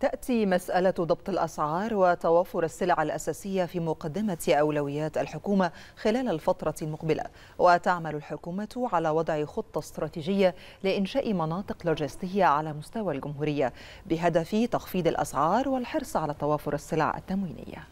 تأتي مسألة ضبط الأسعار وتوافر السلع الأساسية في مقدمة أولويات الحكومة خلال الفترة المقبلة وتعمل الحكومة على وضع خطة استراتيجية لإنشاء مناطق لوجستية على مستوى الجمهورية بهدف تخفيض الأسعار والحرص على توافر السلع التموينية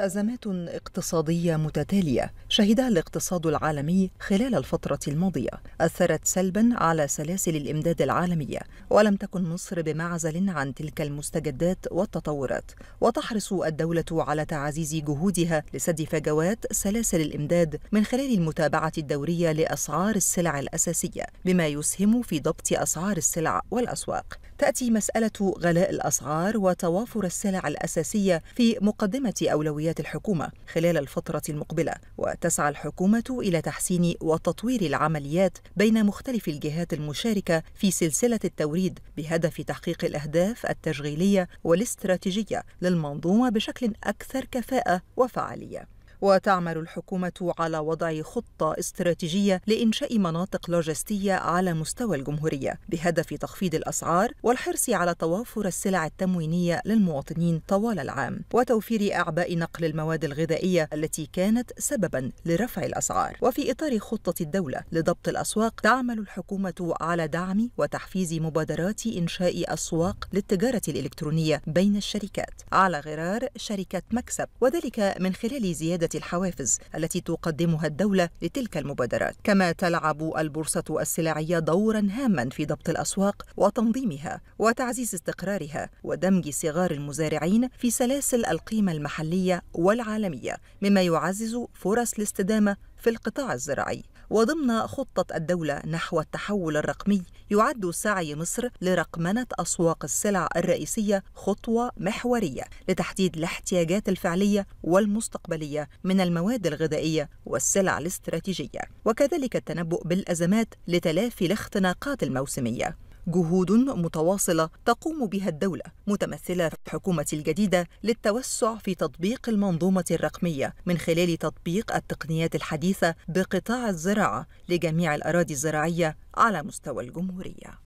أزمات اقتصادية متتالية شهدها الاقتصاد العالمي خلال الفترة الماضية أثرت سلبا على سلاسل الإمداد العالمية ولم تكن مصر بمعزل عن تلك المستجدات والتطورات وتحرص الدولة على تعزيز جهودها لسد فجوات سلاسل الإمداد من خلال المتابعة الدورية لأسعار السلع الأساسية بما يسهم في ضبط أسعار السلع والأسواق تأتي مسألة غلاء الأسعار وتوافر السلع الأساسية في مقدمة أولوية أولويات الحكومة خلال الفترة المقبلة وتسعى الحكومة إلى تحسين وتطوير العمليات بين مختلف الجهات المشاركة في سلسلة التوريد بهدف تحقيق الأهداف التشغيلية والاستراتيجية للمنظومة بشكل أكثر كفاءة وفعالية وتعمل الحكومة على وضع خطة استراتيجية لإنشاء مناطق لوجستية على مستوى الجمهورية بهدف تخفيض الأسعار والحرص على توافر السلع التموينية للمواطنين طوال العام وتوفير أعباء نقل المواد الغذائية التي كانت سببا لرفع الأسعار وفي إطار خطة الدولة لضبط الأسواق تعمل الحكومة على دعم وتحفيز مبادرات إنشاء أسواق للتجارة الإلكترونية بين الشركات على غرار شركة مكسب وذلك من خلال زيادة الحوافز التي تقدمها الدولة لتلك المبادرات كما تلعب البورصة السلعية دورا هاما في ضبط الأسواق وتنظيمها وتعزيز استقرارها ودمج صغار المزارعين في سلاسل القيمة المحلية والعالمية مما يعزز فرص الاستدامة في القطاع الزراعي وضمن خطة الدولة نحو التحول الرقمي يعد سعي مصر لرقمنة أسواق السلع الرئيسية خطوة محورية لتحديد الاحتياجات الفعلية والمستقبلية من المواد الغذائية والسلع الاستراتيجية وكذلك التنبؤ بالأزمات لتلافي الاختناقات الموسمية جهود متواصلة تقوم بها الدولة متمثلة في الحكومة الجديدة للتوسع في تطبيق المنظومة الرقمية من خلال تطبيق التقنيات الحديثة بقطاع الزراعة لجميع الأراضي الزراعية على مستوى الجمهورية